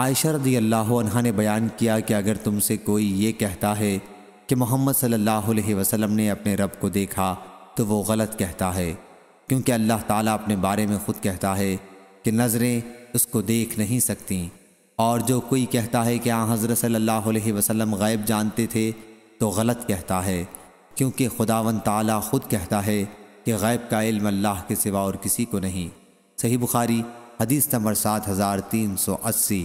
आयशा रदी अल्लाह ने बयान किया कि अगर तुमसे कोई ये कहता है कि मोहम्मद सल्लल्लाहु अलैहि वसल्लम ने अपने रब को देखा तो वो गलत कहता है क्योंकि अल्लाह ताला अपने बारे में ख़ुद कहता है कि नज़रें उसको देख नहीं सकती और जो कोई कहता है कि आ हाँ, हज़रत सल्लल्लाहु अलैहि वसल्लम जानते थे तो गलत कहता है क्योंकि खुदावन ताला ख़ुद कहता है कि गैब का इल्म अल्लाह के सिवा और किसी को नहीं सही बुखारी हदीस नंबर सात हज़ार तीन सौ अस्सी